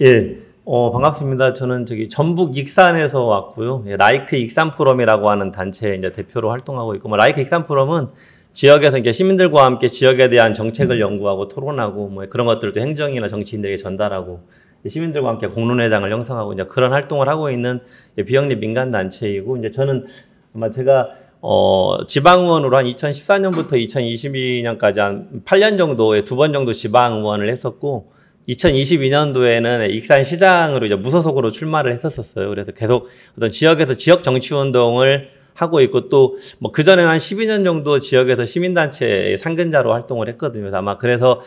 예. 어, 반갑습니다. 저는 저기 전북 익산에서 왔고요. 예, 라이크 익산 포럼이라고 하는 단체 이제 대표로 활동하고 있고, 뭐 라이크 익산 포럼은 지역에서 이제 시민들과 함께 지역에 대한 정책을 연구하고 토론하고 뭐 그런 것들도 행정이나 정치인들에게 전달하고 시민들과 함께 공론회장을 형성하고 이제 그런 활동을 하고 있는 비영리 민간 단체이고 이제 저는 아마 제가 어, 지방의원으로 한 2014년부터 2022년까지 한 8년 정도에 두 번 정도 지방의원을 했었고, 2022년도에는 익산 시장으로 이제 무소속으로 출마를 했었었어요. 그래서 계속 어떤 지역에서 지역 정치 운동을 하고 있고 또 뭐 그전에는 한 12년 정도 지역에서 시민단체 의 상근자로 활동을 했거든요. 아마 그래서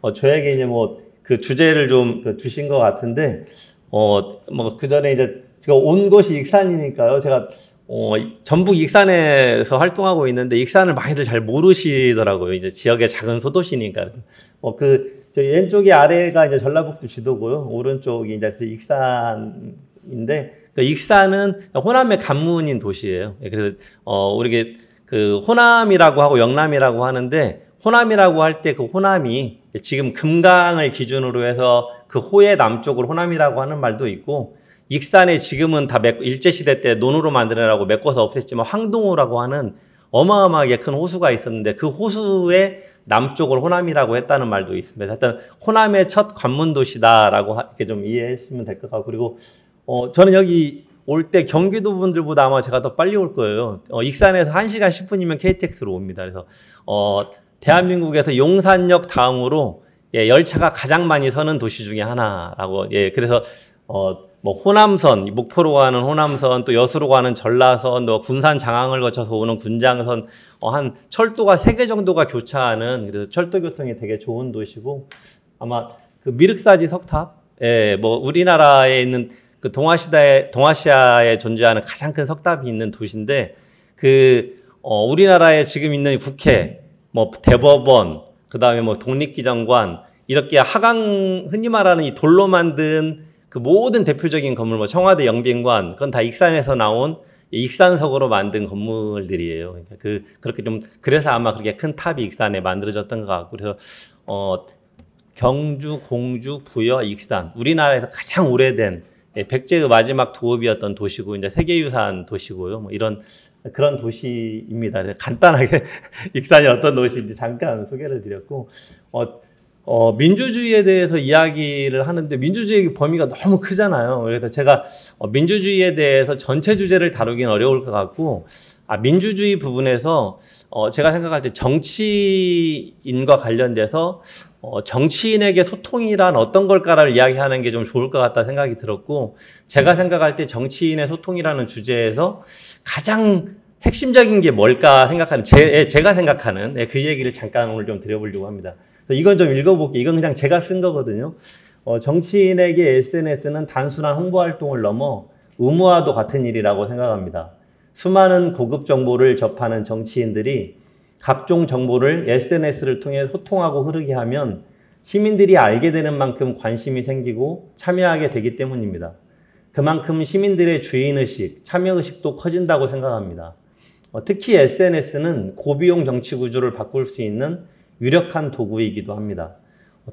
어 저에게 이제 뭐 그 주제를 좀 주신 그 것 같은데 어 뭐 그전에 이제 제가 온 곳이 익산이니까요. 제가 어, 전북 익산에서 활동하고 있는데 익산을 많이들 잘 모르시더라고요. 이제 지역의 작은 소도시니까. 뭐그 저희 왼쪽이 아래가 이제 전라북도 지도고요. 오른쪽이 이제 그 익산인데 그 익산은 호남의 간문인 도시예요. 예, 그래서 어 우리게 그 호남이라고 하고 영남이라고 하는데 호남이라고 할 때 그 호남이 지금 금강을 기준으로 해서 그 호의 남쪽을 호남이라고 하는 말도 있고 익산에 지금은 다 일제시대 때 논으로 만들어라고 메꿔서 없앴지만 황동호라고 하는 어마어마하게 큰 호수가 있었는데 그 호수의 남쪽을 호남이라고 했다는 말도 있습니다. 하여튼 호남의 첫 관문 도시다라고 이렇게 좀 이해하시면 될 것 같고 그리고 어 저는 여기 올 때 경기도 분들보다 아마 제가 더 빨리 올 거예요. 어 익산에서 1시간 10분이면 KTX로 옵니다. 그래서 어 대한민국에서 용산역 다음으로 예 열차가 가장 많이 서는 도시 중에 하나라고 예 그래서 어뭐 호남선, 목포로 가는 호남선, 또 여수로 가는 전라선, 또 뭐 군산 장항을 거쳐서 오는 군장선, 어, 한 철도가 세 개 정도가 교차하는 그래서 철도 교통이 되게 좋은 도시고 아마 그 미륵사지 석탑, 예, 뭐 우리나라에 있는 그동아시다에 동아시아에 존재하는 가장 큰 석탑이 있는 도시인데 그 어, 우리나라에 지금 있는 국회, 뭐 대법원, 그 다음에 뭐 독립기념관 이렇게 하강 흔히 말하는 이 돌로 만든 그 모든 대표적인 건물, 뭐 청와대 영빈관, 그건 다 익산에서 나온 익산석으로 만든 건물들이에요. 그러니까 그 그렇게 좀 그래서 아마 그렇게 큰 탑이 익산에 만들어졌던 것 같고 그래서 어 경주, 공주, 부여, 익산 우리나라에서 가장 오래된 예, 백제의 그 마지막 도읍이었던 도시고 이제 세계유산 도시고요. 뭐 이런 그런 도시입니다. 간단하게 익산이 어떤 도시인지 잠깐 소개를 드렸고 어 어, 민주주의에 대해서 이야기를 하는데 민주주의 범위가 너무 크잖아요. 그래서 제가 어, 민주주의에 대해서 전체 주제를 다루긴 어려울 것 같고 아, 민주주의 부분에서 어, 제가 생각할 때 정치인과 관련돼서 어, 정치인에게 소통이란 어떤 걸까를 이야기하는 게 좀 좋을 것 같다 생각이 들었고 제가 생각할 때 정치인의 소통이라는 주제에서 가장 핵심적인 게 뭘까 생각하는 제, 제가 생각하는 네, 그 얘기를 잠깐 오늘 좀 드려보려고 합니다. 이건 좀 읽어볼게요. 이건 그냥 제가 쓴 거거든요. 어, 정치인에게 SNS는 단순한 홍보 활동을 넘어 의무화도 같은 일이라고 생각합니다. 수많은 고급 정보를 접하는 정치인들이 각종 정보를 SNS를 통해 소통하고 흐르게 하면 시민들이 알게 되는 만큼 관심이 생기고 참여하게 되기 때문입니다. 그만큼 시민들의 주인의식, 참여의식도 커진다고 생각합니다. 어, 특히 SNS는 고비용 정치 구조를 바꿀 수 있는 유력한 도구이기도 합니다.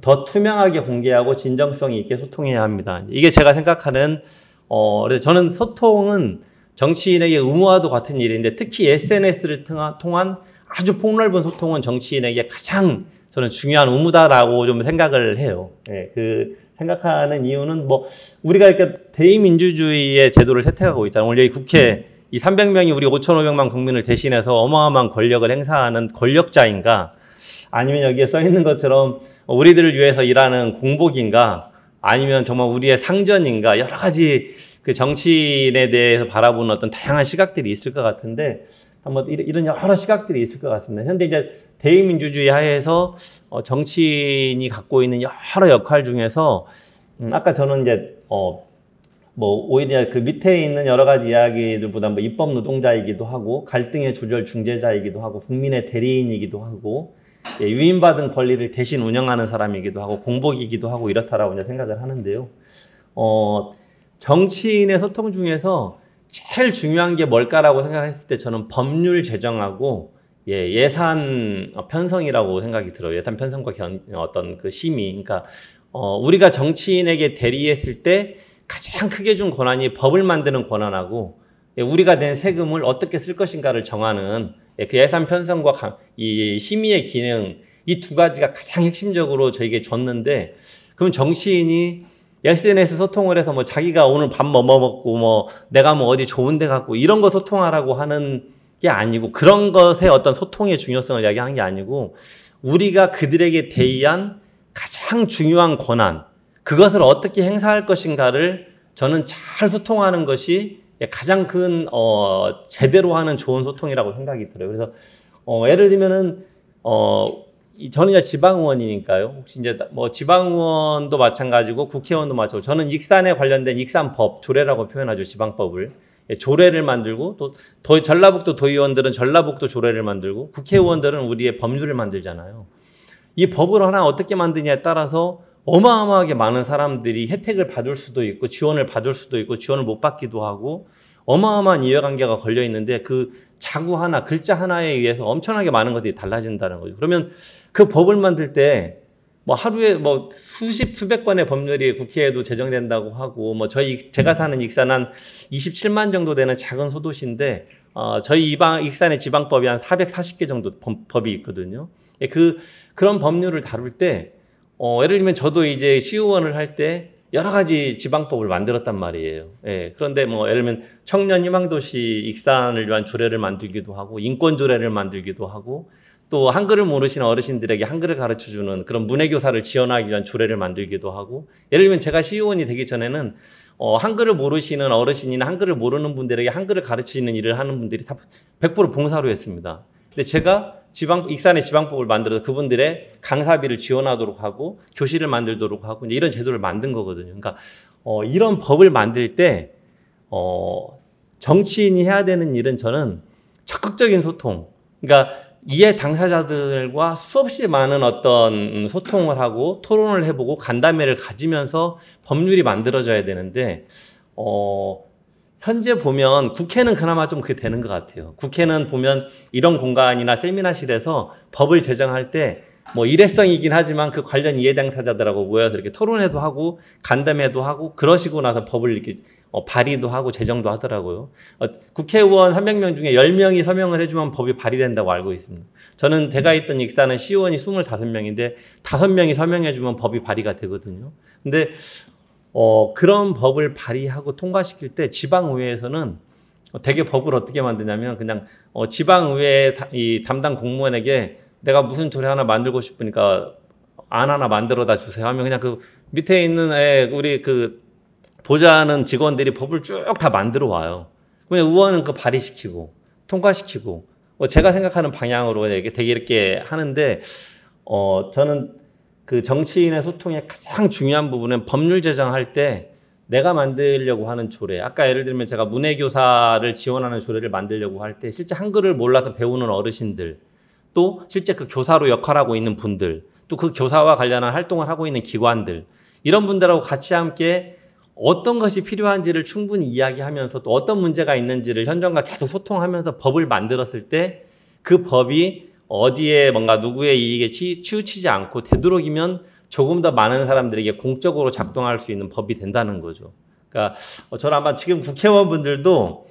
더 투명하게 공개하고 진정성 있게 소통해야 합니다. 이게 제가 생각하는 어 저는 소통은 정치인에게 의무와도 같은 일인데 특히 SNS를 통한 아주 폭넓은 소통은 정치인에게 가장 저는 중요한 의무다라고 좀 생각을 해요. 예, 그 생각하는 이유는 뭐 우리가 이렇게 대의민주주의의 제도를 세택하고 있잖아요. 오늘 여기 국회 이 300명이 우리 5,500만 국민을 대신해서 어마어마한 권력을 행사하는 권력자인가 아니면 여기에 써 있는 것처럼 우리들을 위해서 일하는 공복인가 아니면 정말 우리의 상전인가 여러 가지 그 정치인에 대해서 바라보는 어떤 다양한 시각들이 있을 것 같은데 한번 이런 여러 시각들이 있을 것 같습니다. 현재 이제 대의민주주의 하에서 어, 정치인이 갖고 있는 여러 역할 중에서 음, 아까 저는 이제 어뭐 오히려 그 밑에 있는 여러 가지 이야기들보다 뭐 입법 노동자이기도 하고 갈등의 조절 중재자이기도 하고 국민의 대리인이기도 하고 유인받은 예, 권리를 대신 운영하는 사람이기도 하고 공복이기도 하고 이렇다라고 이제 생각을 하는데요. 어, 정치인의 소통 중에서 제일 중요한 게 뭘까라고 생각했을 때 저는 법률 제정하고 예, 산 편성이라고 생각이 들어요. 예산 편성과 견, 어떤 그 심의. 그러니까 어, 우리가 정치인에게 대리했을 때 가장 크게 준 권한이 법을 만드는 권한하고 예, 우리가 낸 세금을 어떻게 쓸 것인가를 정하는 예, 그 예산 편성과 이 심의의 기능 이 두 가지가 가장 핵심적으로 저에게 줬는데 그럼 정치인이 SNS 소통을 해서 뭐 자기가 오늘 밥 뭐 먹었고 뭐 내가 뭐 어디 좋은 데 갔고 이런 거 소통하라고 하는 게 아니고 그런 것의 어떤 소통의 중요성을 이야기하는 게 아니고 우리가 그들에게 대의한 가장 중요한 권한 그것을 어떻게 행사할 것인가를 저는 잘 소통하는 것이 예, 가장 큰 어, 제대로 하는 좋은 소통이라고 생각이 들어요. 그래서 어, 예를 들면은 어, 저는 이제 지방의원이니까요. 혹시 이제 뭐 지방의원도 마찬가지고 국회의원도 마찬가지고 저는 익산에 관련된 익산법 조례라고 표현하죠 지방법을 예, 조례를 만들고 또 도, 전라북도 도의원들은 전라북도 조례를 만들고 국회의원들은 우리의 법률을 만들잖아요. 이 법을 하나 어떻게 만드냐에 따라서 어마어마하게 많은 사람들이 혜택을 받을 수도 있고 지원을 받을 수도 있고 지원을 못 받기도 하고 어마어마한 이해관계가 걸려 있는데 그 자구 하나 글자 하나에 의해서 엄청나게 많은 것들이 달라진다는 거죠. 그러면 그 법을 만들 때 뭐 하루에 뭐 수십 수백 건의 법률이 국회에도 제정된다고 하고 뭐 저희 제가 사는 익산은 한 27만 정도 되는 작은 소도시인데 어 저희 이방 익산의 지방법이 한 440개 정도 법, 법이 있거든요. 예, 그 그런 법률을 다룰 때 어, 예를 들면 저도 이제 시의원을 할 때 여러 가지 지방법을 만들었단 말이에요. 예, 그런데 뭐 예를 들면 청년 희망도시 익산을 위한 조례를 만들기도 하고 인권 조례를 만들기도 하고 또 한글을 모르시는 어르신들에게 한글을 가르쳐 주는 그런 문해 교사를 지원하기 위한 조례를 만들기도 하고 예를 들면 제가 시의원이 되기 전에는 어, 한글을 모르시는 어르신이나 한글을 모르는 분들에게 한글을 가르치는 일을 하는 분들이 100% 봉사로 했습니다. 근데 제가 지방 익산의 지방법을 만들어서 그분들의 강사비를 지원하도록 하고 교실을 만들도록 하고 이런 제도를 만든 거거든요. 그러니까 어, 이런 법을 만들 때 어, 정치인이 해야 되는 일은 저는 적극적인 소통. 그러니까 이해 당사자들과 수없이 많은 어떤 소통을 하고 토론을 해보고 간담회를 가지면서 법률이 만들어져야 되는데 어, 현재 보면 국회는 그나마 좀 그게 되는 것 같아요. 국회는 보면 이런 공간이나 세미나실에서 법을 제정할 때 뭐 일회성이긴 하지만 그 관련 이해 당사자들하고 모여서 이렇게 토론회도 하고 간담회도 하고 그러시고 나서 법을 이렇게 어, 발의도 하고 제정도 하더라고요. 어, 국회의원 300명 중에 10명이 서명을 해주면 법이 발의된다고 알고 있습니다. 저는 제가 있던 익산은 시의원이 25명인데 5명이 서명해주면 법이 발의가 되거든요. 근데 어, 그런 법을 발의하고 통과시킬 때 지방의회에서는 대개 법을 어떻게 만드냐면 그냥 어, 지방의회 이 담당 공무원에게 내가 무슨 조례 하나 만들고 싶으니까 안 하나 만들어다 주세요 하면 그냥 그 밑에 있는 애 우리 그 보좌하는 직원들이 법을 쭉 다 만들어 와요. 그냥 의원은 그 발의시키고 통과시키고 뭐 제가 생각하는 방향으로 되게 이렇게 하는데 어 저는 그 정치인의 소통의 가장 중요한 부분은 법률 제정할 때 내가 만들려고 하는 조례. 아까 예를 들면 제가 문해교사를 지원하는 조례를 만들려고 할 때 실제 한글을 몰라서 배우는 어르신들, 또 실제 그 교사로 역할하고 있는 분들, 또 그 교사와 관련한 활동을 하고 있는 기관들, 이런 분들하고 같이 함께 어떤 것이 필요한지를 충분히 이야기하면서 또 어떤 문제가 있는지를 현장과 계속 소통하면서 법을 만들었을 때 그 법이 어디에 뭔가 누구의 이익에 치우치지 않고 되도록이면 조금 더 많은 사람들에게 공적으로 작동할 수 있는 법이 된다는 거죠. 그러니까 어, 저는 아마 지금 국회의원분들도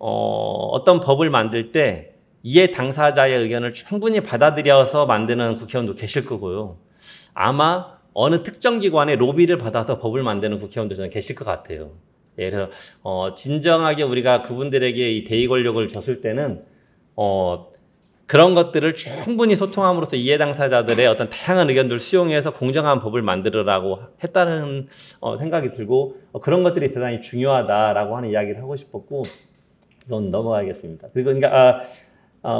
어, 어떤 법을 만들 때 이해 당사자의 의견을 충분히 받아들여서 만드는 국회의원도 계실 거고요. 아마 어느 특정 기관의 로비를 받아서 법을 만드는 국회의원도 저는 계실 것 같아요. 예, 그래서 어, 진정하게 우리가 그분들에게 이 대의 권력을 줬을 때는 어, 그런 것들을 충분히 소통함으로써 이해 당사자들의 어떤 다양한 의견들을 수용해서 공정한 법을 만들으라고 했다는 어, 생각이 들고 어, 그런 것들이 대단히 중요하다라고 하는 이야기를 하고 싶었고 이건 넘어가겠습니다. 그리고 그러니까 아,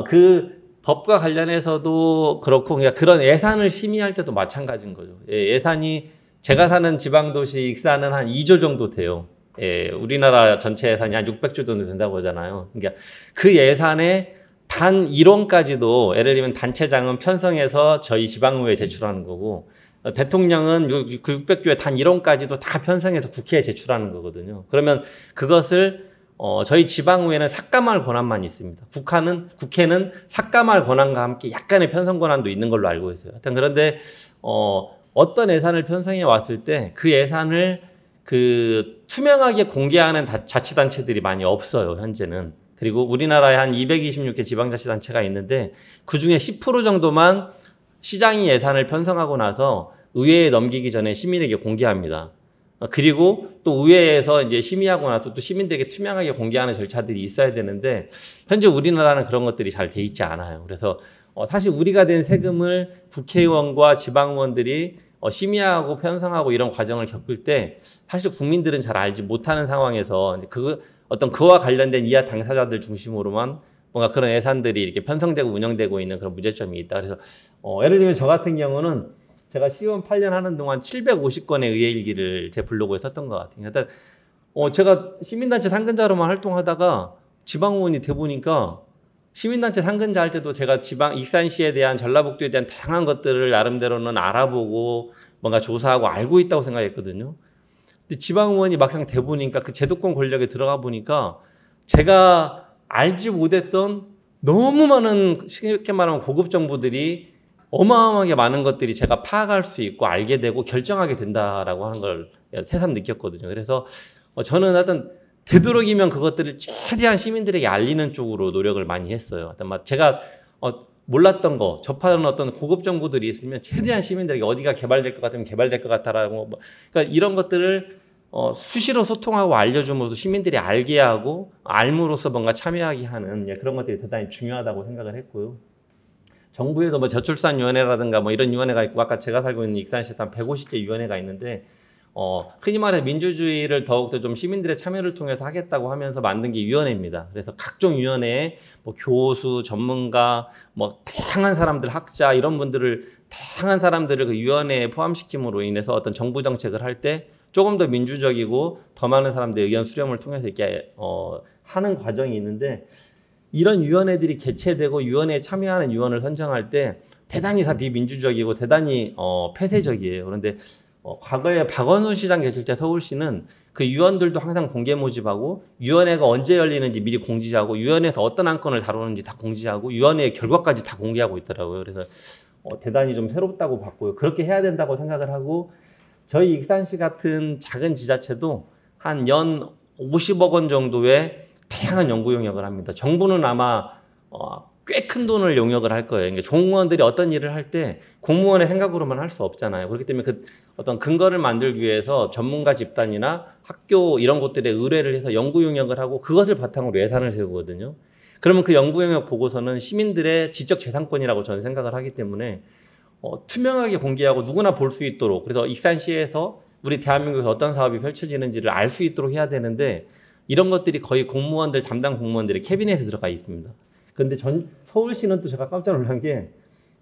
어, 그 법과 관련해서도 그렇고 그러니까 그런 예산을 심의할 때도 마찬가지인 거죠. 예, 산이 제가 사는 지방 도시 익산은 한 2조 정도 돼요. 예, 우리나라 전체 예산이 한 600조 정도 된다고 하잖아요. 그러니까 그 예산에 단 이론까지도 예를 들면 단체장은 편성해서 저희 지방의회에 제출하는 거고 어, 대통령은 600조의 그 단 이론까지도 다 편성해서 국회에 제출하는 거거든요. 그러면 그것을 어, 저희 지방의회는 삭감할 권한만 있습니다. 국한은 국회는 삭감할 권한과 함께 약간의 편성 권한도 있는 걸로 알고 있어요. 하여튼 그런데 어, 어떤 예산을 편성해 왔을 때 그 예산을 그 투명하게 공개하는 자치단체들이 많이 없어요. 현재는. 그리고 우리나라에 한 226개 지방자치단체가 있는데 그 중에 10% 정도만 시장이 예산을 편성하고 나서 의회에 넘기기 전에 시민에게 공개합니다. 어, 그리고 또 의회에서 이제 심의하고 나서 또 시민들에게 투명하게 공개하는 절차들이 있어야 되는데 현재 우리나라는 그런 것들이 잘 돼 있지 않아요. 그래서 어 사실 우리가 된 세금을 국회의원과 지방의원들이 어 심의하고 편성하고 이런 과정을 겪을 때 사실 국민들은 잘 알지 못하는 상황에서 그 어떤 그와 관련된 이하 당사자들 중심으로만 뭔가 그런 예산들이 이렇게 편성되고 운영되고 있는 그런 문제점이 있다. 그래서 어, 예를 들면 저 같은 경우는 제가 시험 8년 하는 동안 750건의 의회 일기를 제 블로그에 썼던 것 같아요. 일단 그러니까 어, 제가 시민단체 상근자로만 활동하다가 지방의원이 돼 보니까 시민단체 상근자 할 때도 제가 지방 익산시에 대한 전라북도에 대한 다양한 것들을 나름대로는 알아보고 뭔가 조사하고 알고 있다고 생각했거든요. 근데 지방의원이 막상 돼 보니까 그 제도권 권력에 들어가 보니까 제가 알지 못했던 너무 많은 쉽게 말하면 고급 정보들이 어마어마하게 많은 것들이 제가 파악할 수 있고 알게 되고 결정하게 된다라고 하는 걸 새삼 느꼈거든요. 그래서 어, 저는 하여튼 되도록이면 그것들을 최대한 시민들에게 알리는 쪽으로 노력을 많이 했어요. 하여튼 막 제가 어, 몰랐던 거, 접하는 어떤 고급 정보들이 있으면 최대한 시민들에게 어디가 개발될 것 같으면 개발될 것 같다라고 뭐. 그러니까 이런 것들을 어, 수시로 소통하고 알려줌으로써 시민들이 알게 하고 알므로써 뭔가 참여하게 하는 예, 그런 것들이 대단히 중요하다고 생각을 했고요. 정부에도 뭐 저출산위원회라든가 뭐 이런 위원회가 있고 아까 제가 살고 있는 익산시에 한 150개 위원회가 있는데 어, 흔히 말해 민주주의를 더욱더 좀 시민들의 참여를 통해서 하겠다고 하면서 만든 게 위원회입니다. 그래서 각종 위원회에 뭐 교수, 전문가, 뭐 다양한 사람들, 학자 이런 분들을 다양한 사람들을 그 위원회에 포함시킴으로 인해서 어떤 정부 정책을 할 때 조금 더 민주적이고 더 많은 사람들의 의견 수렴을 통해서 이렇게 어, 하는 과정이 있는데 이런 위원회들이 개최되고 위원회에 참여하는 위원을 선정할 때 대단히 다 비민주적이고 대단히 어, 폐쇄적이에요. 그런데 어, 과거에 박원순 시장 계실 때 서울시는 그 위원들도 항상 공개 모집하고 위원회가 언제 열리는지 미리 공지하고 위원회에서 어떤 안건을 다루는지 다 공지하고 위원회의 결과까지 다 공개하고 있더라고요. 그래서 어, 대단히 좀 새롭다고 봤고요. 그렇게 해야 된다고 생각을 하고 저희 익산시 같은 작은 지자체도 한 연 50억 원 정도의 다양한 연구 용역을 합니다. 정부는 아마 어, 꽤 큰 돈을 용역을 할 거예요. 그러니까 공무원들이 어떤 일을 할 때 공무원의 생각으로만 할 수 없잖아요. 그렇기 때문에 그 어떤 근거를 만들기 위해서 전문가 집단이나 학교 이런 곳들의 의뢰를 해서 연구 용역을 하고 그것을 바탕으로 예산을 세우거든요. 그러면 그 연구 영역 보고서는 시민들의 지적 재산권이라고 저는 생각을 하기 때문에 어, 투명하게 공개하고 누구나 볼 수 있도록 그래서 익산시에서 우리 대한민국에서 어떤 사업이 펼쳐지는지를 알 수 있도록 해야 되는데 이런 것들이 거의 공무원들 담당 공무원들의 캐비넷에 들어가 있습니다. 근데 전 서울시는 또 제가 깜짝 놀란 게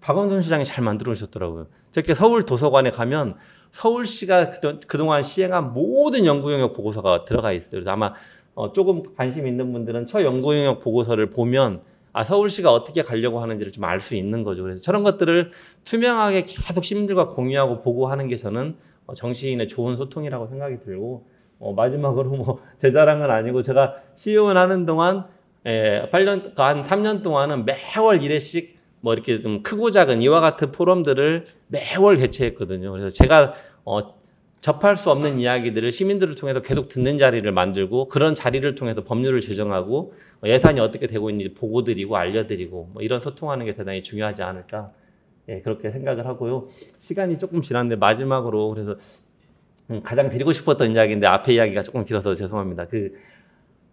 박원순 시장이 잘 만들어 오셨더라고요. 저렇게 서울 도서관에 가면 서울시가 그동안 시행한 모든 연구 영역 보고서가 들어가 있어요. 그래서 아마 어, 조금 관심 있는 분들은 처 연구 영역 보고서를 보면 아 서울시가 어떻게 가려고 하는지를 좀 알 수 있는 거죠. 그래서 저런 것들을 투명하게 계속 시민들과 공유하고 보고하는 게 저는 어, 정치인의 좋은 소통이라고 생각이 들고 어, 마지막으로 뭐제 자랑은 아니고 제가 CEO를 하는 동안 에, 예, 8년 그 한 3년 동안은 매월 1회씩 뭐 이렇게 좀 크고 작은 이와 같은 포럼들을 매월 개최했거든요. 그래서 제가 어, 접할 수 없는 이야기들을 시민들을 통해서 계속 듣는 자리를 만들고 그런 자리를 통해서 법률을 제정하고 예산이 어떻게 되고 있는지 보고 드리고 알려드리고 뭐 이런 소통하는 게 대단히 중요하지 않을까 예, 그렇게 생각을 하고요. 시간이 조금 지났는데 마지막으로 그래서 음, 가장 드리고 싶었던 이야기인데 앞에 이야기가 조금 길어서 죄송합니다. 그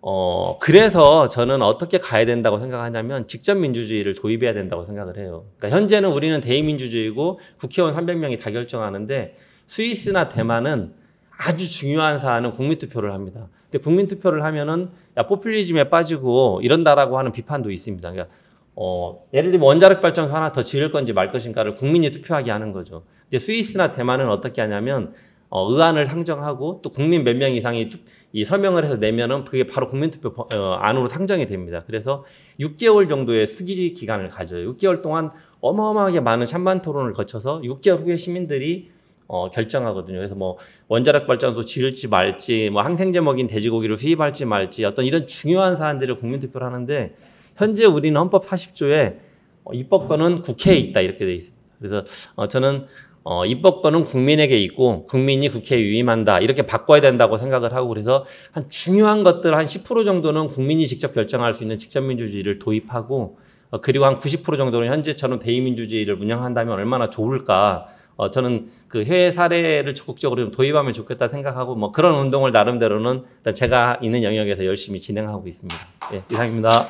어, 그래서 저는 어떻게 가야 된다고 생각하냐면 직접 민주주의를 도입해야 된다고 생각을 해요. 그러니까 현재는 우리는 대의민주주의고 국회의원 300명이 다 결정하는데 스위스나 대만은 아주 중요한 사안은 국민투표를 합니다. 근데 국민투표를 하면은 야 포퓰리즘에 빠지고 이런다라고 하는 비판도 있습니다. 그러니까 어, 예를 들면 원자력 발전소 하나 더 지을 건지 말 것인가를 국민이 투표하게 하는 거죠. 근데 스위스나 대만은 어떻게 하냐면 어, 의안을 상정하고 또 국민 몇 명 이상이 투, 이 서명을 해서 내면은 그게 바로 국민투표 어, 안으로 상정이 됩니다. 그래서 6개월 정도의 수기 기간을 가져요. 6개월 동안 어마어마하게 많은 찬반 토론을 거쳐서 6개월 후에 시민들이 어, 결정하거든요. 그래서 뭐 원자력 발전소 지을지 말지, 뭐 항생제 먹인 돼지고기를 수입할지 말지 어떤 이런 중요한 사안들을 국민투표를 하는데 현재 우리는 헌법 40조에 어, 입법권은 국회에 있다 이렇게 돼 있습니다. 그래서 어, 저는 어, 입법권은 국민에게 있고 국민이 국회에 유임한다 이렇게 바꿔야 된다고 생각을 하고 그래서 한 중요한 것들 한 10% 정도는 국민이 직접 결정할 수 있는 직접민주주의를 도입하고 어, 그리고 한 90% 정도는 현재처럼 대의민주주의를 운영한다면 얼마나 좋을까 어, 저는 그 해외 사례를 적극적으로 좀 도입하면 좋겠다 생각하고 뭐 그런 운동을 나름대로는 제가 있는 영역에서 열심히 진행하고 있습니다. 예, 이상입니다.